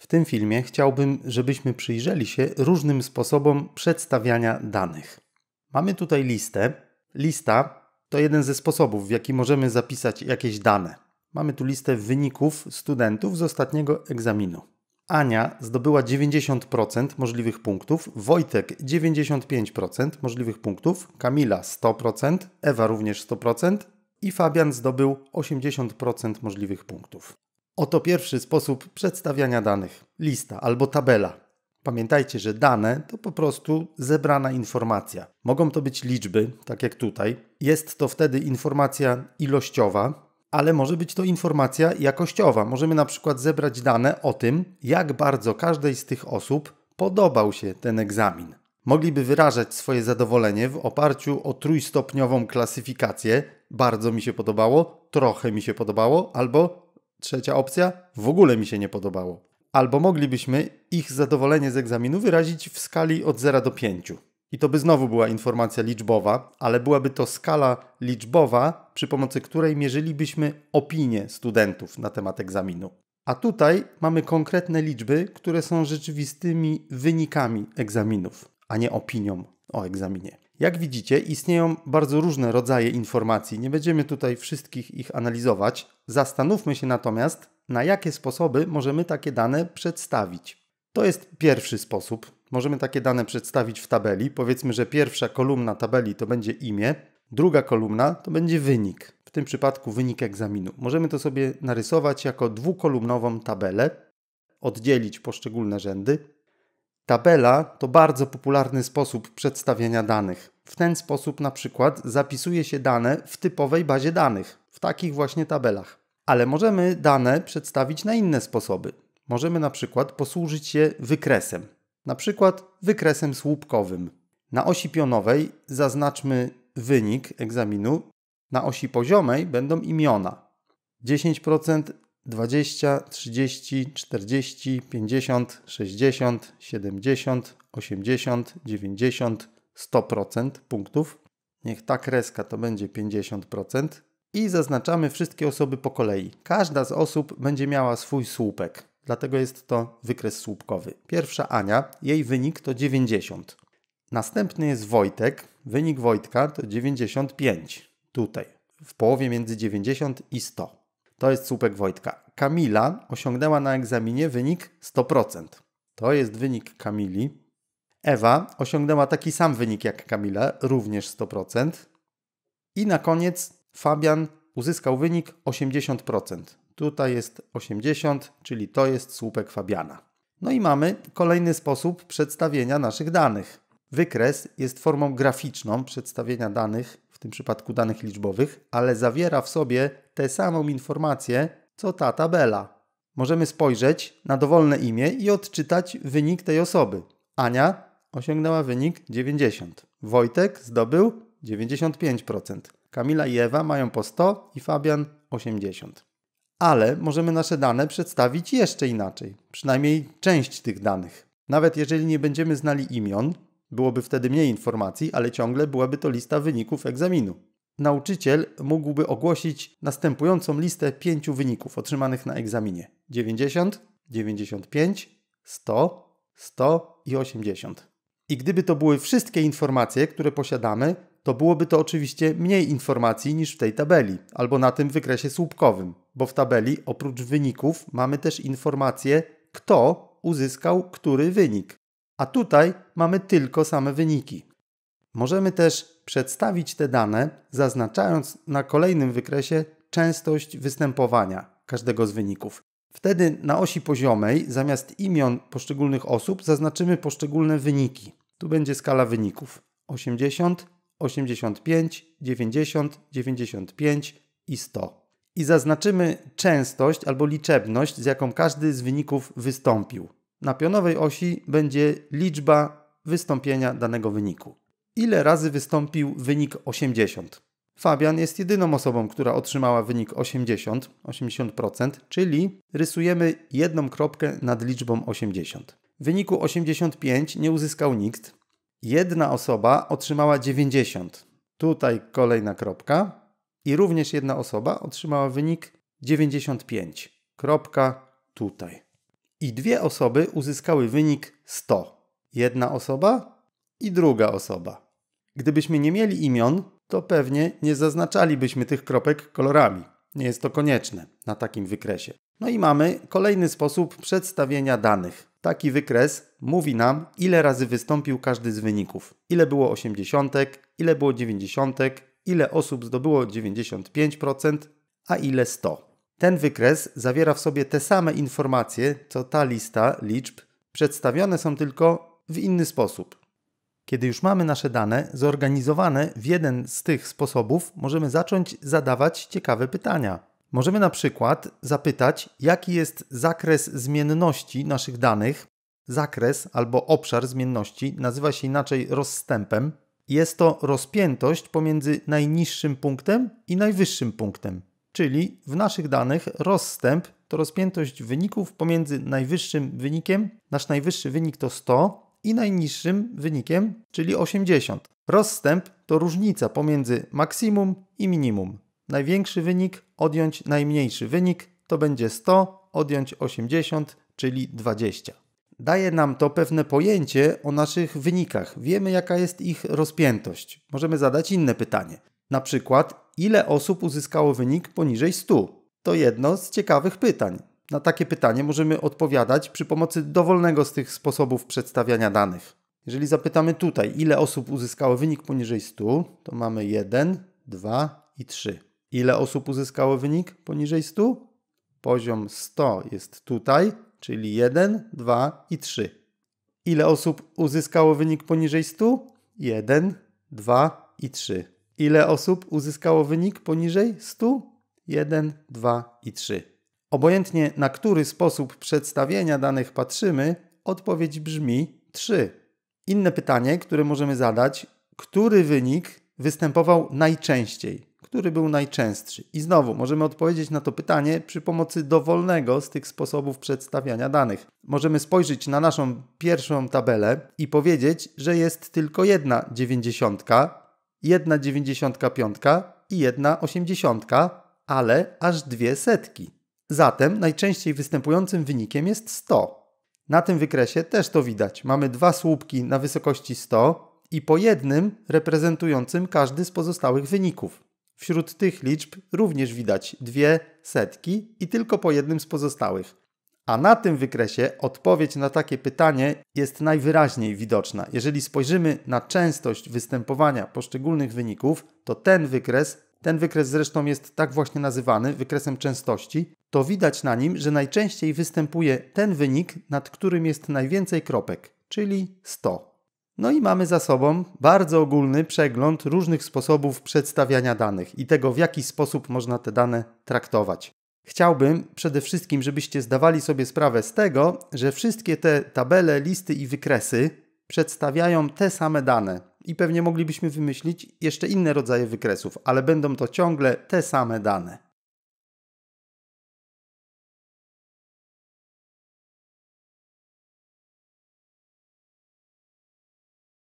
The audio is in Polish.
W tym filmie chciałbym, żebyśmy przyjrzeli się różnym sposobom przedstawiania danych. Mamy tutaj listę. Lista to jeden ze sposobów, w jaki możemy zapisać jakieś dane. Mamy tu listę wyników studentów z ostatniego egzaminu. Ania zdobyła 90% możliwych punktów, Wojtek 95% możliwych punktów, Kamila 100%, Ewa również 100% i Fabian zdobył 80% możliwych punktów. Oto pierwszy sposób przedstawiania danych lista albo tabela. Pamiętajcie, że dane to po prostu zebrana informacja. Mogą to być liczby, tak jak tutaj. Jest to wtedy informacja ilościowa, ale może być to informacja jakościowa. Możemy na przykład zebrać dane o tym, jak bardzo każdej z tych osób podobał się ten egzamin. Mogliby wyrażać swoje zadowolenie w oparciu o trójstopniową klasyfikację bardzo mi się podobało, trochę mi się podobało albo Trzecia opcja w ogóle mi się nie podobało. Albo moglibyśmy ich zadowolenie z egzaminu wyrazić w skali od 0 do 5. I to by znowu była informacja liczbowa, ale byłaby to skala liczbowa, przy pomocy której mierzylibyśmy opinie studentów na temat egzaminu. A tutaj mamy konkretne liczby, które są rzeczywistymi wynikami egzaminów, a nie opinią o egzaminie. Jak widzicie, istnieją bardzo różne rodzaje informacji. Nie będziemy tutaj wszystkich ich analizować. Zastanówmy się natomiast, na jakie sposoby możemy takie dane przedstawić. To jest pierwszy sposób. Możemy takie dane przedstawić w tabeli. Powiedzmy, że pierwsza kolumna tabeli to będzie imię, druga kolumna to będzie wynik, w tym przypadku wynik egzaminu. Możemy to sobie narysować jako dwukolumnową tabelę, oddzielić poszczególne rzędy Tabela to bardzo popularny sposób przedstawienia danych. W ten sposób na przykład zapisuje się dane w typowej bazie danych, w takich właśnie tabelach. Ale możemy dane przedstawić na inne sposoby. Możemy na przykład posłużyć się wykresem, na przykład wykresem słupkowym. Na osi pionowej zaznaczmy wynik egzaminu, na osi poziomej będą imiona. 10% 20, 30, 40, 50, 60, 70, 80, 90, 100% punktów. Niech ta kreska to będzie 50%. I zaznaczamy wszystkie osoby po kolei. Każda z osób będzie miała swój słupek, dlatego jest to wykres słupkowy. Pierwsza Ania, jej wynik to 90. Następny jest Wojtek, wynik Wojtka to 95. Tutaj, w połowie między 90 i 100. To jest słupek Wojtka. Kamila osiągnęła na egzaminie wynik 100%. To jest wynik Kamili. Ewa osiągnęła taki sam wynik jak Kamila, również 100%. I na koniec Fabian uzyskał wynik 80%. Tutaj jest 80, czyli to jest słupek Fabiana. No i mamy kolejny sposób przedstawienia naszych danych. Wykres jest formą graficzną przedstawienia danych, w tym przypadku danych liczbowych, ale zawiera w sobie tę samą informację, co ta tabela. Możemy spojrzeć na dowolne imię i odczytać wynik tej osoby. Ania osiągnęła wynik 90. Wojtek zdobył 95%. Kamila i Ewa mają po 100 i Fabian 80. Ale możemy nasze dane przedstawić jeszcze inaczej, przynajmniej część tych danych. Nawet jeżeli nie będziemy znali imion, byłoby wtedy mniej informacji, ale ciągle byłaby to lista wyników egzaminu nauczyciel mógłby ogłosić następującą listę pięciu wyników otrzymanych na egzaminie: 90, 95, 100, 100 i 80. I gdyby to były wszystkie informacje, które posiadamy, to byłoby to oczywiście mniej informacji niż w tej tabeli albo na tym wykresie słupkowym, bo w tabeli oprócz wyników mamy też informacje, kto uzyskał który wynik. A tutaj mamy tylko same wyniki. Możemy też przedstawić te dane, zaznaczając na kolejnym wykresie częstość występowania każdego z wyników. Wtedy na osi poziomej zamiast imion poszczególnych osób zaznaczymy poszczególne wyniki. Tu będzie skala wyników 80, 85, 90, 95 i 100. I zaznaczymy częstość albo liczebność, z jaką każdy z wyników wystąpił. Na pionowej osi będzie liczba wystąpienia danego wyniku ile razy wystąpił wynik 80. Fabian jest jedyną osobą, która otrzymała wynik 80, 80%, czyli rysujemy jedną kropkę nad liczbą 80. W wyniku 85 nie uzyskał nikt. Jedna osoba otrzymała 90. Tutaj kolejna kropka. I również jedna osoba otrzymała wynik 95. Kropka tutaj. I dwie osoby uzyskały wynik 100. Jedna osoba i druga osoba. Gdybyśmy nie mieli imion, to pewnie nie zaznaczalibyśmy tych kropek kolorami. Nie jest to konieczne na takim wykresie. No i mamy kolejny sposób przedstawienia danych. Taki wykres mówi nam, ile razy wystąpił każdy z wyników. Ile było osiemdziesiątek, ile było dziewięćdziesiątek, ile osób zdobyło 95%, a ile 100. Ten wykres zawiera w sobie te same informacje, co ta lista liczb, przedstawione są tylko w inny sposób. Kiedy już mamy nasze dane zorganizowane w jeden z tych sposobów, możemy zacząć zadawać ciekawe pytania. Możemy na przykład zapytać, jaki jest zakres zmienności naszych danych. Zakres albo obszar zmienności nazywa się inaczej rozstępem. Jest to rozpiętość pomiędzy najniższym punktem i najwyższym punktem. Czyli w naszych danych rozstęp to rozpiętość wyników pomiędzy najwyższym wynikiem. Nasz najwyższy wynik to 100, i najniższym wynikiem, czyli 80. Rozstęp to różnica pomiędzy maksimum i minimum. Największy wynik odjąć najmniejszy wynik to będzie 100 odjąć 80, czyli 20. Daje nam to pewne pojęcie o naszych wynikach. Wiemy, jaka jest ich rozpiętość. Możemy zadać inne pytanie. Na przykład, ile osób uzyskało wynik poniżej 100? To jedno z ciekawych pytań. Na takie pytanie możemy odpowiadać przy pomocy dowolnego z tych sposobów przedstawiania danych. Jeżeli zapytamy tutaj, ile osób uzyskało wynik poniżej 100, to mamy 1, 2 i 3. Ile osób uzyskało wynik poniżej 100? Poziom 100 jest tutaj, czyli 1, 2 i 3. Ile osób uzyskało wynik poniżej 100? 1, 2 i 3. Ile osób uzyskało wynik poniżej 100? 1, 2 i 3. Obojętnie na który sposób przedstawienia danych patrzymy, odpowiedź brzmi 3. Inne pytanie, które możemy zadać, który wynik występował najczęściej, który był najczęstszy. I znowu możemy odpowiedzieć na to pytanie przy pomocy dowolnego z tych sposobów przedstawiania danych. Możemy spojrzeć na naszą pierwszą tabelę i powiedzieć, że jest tylko jedna dziewięćdziesiątka, jedna dziewięćdziesiątka piątka i jedna osiemdziesiątka, ale aż dwie setki. Zatem najczęściej występującym wynikiem jest 100. Na tym wykresie też to widać. Mamy dwa słupki na wysokości 100 i po jednym reprezentującym każdy z pozostałych wyników. Wśród tych liczb również widać dwie setki i tylko po jednym z pozostałych. A na tym wykresie odpowiedź na takie pytanie jest najwyraźniej widoczna. Jeżeli spojrzymy na częstość występowania poszczególnych wyników, to ten wykres ten wykres zresztą jest tak właśnie nazywany, wykresem częstości, to widać na nim, że najczęściej występuje ten wynik, nad którym jest najwięcej kropek, czyli 100. No i mamy za sobą bardzo ogólny przegląd różnych sposobów przedstawiania danych i tego, w jaki sposób można te dane traktować. Chciałbym przede wszystkim, żebyście zdawali sobie sprawę z tego, że wszystkie te tabele, listy i wykresy przedstawiają te same dane, i pewnie moglibyśmy wymyślić jeszcze inne rodzaje wykresów, ale będą to ciągle te same dane.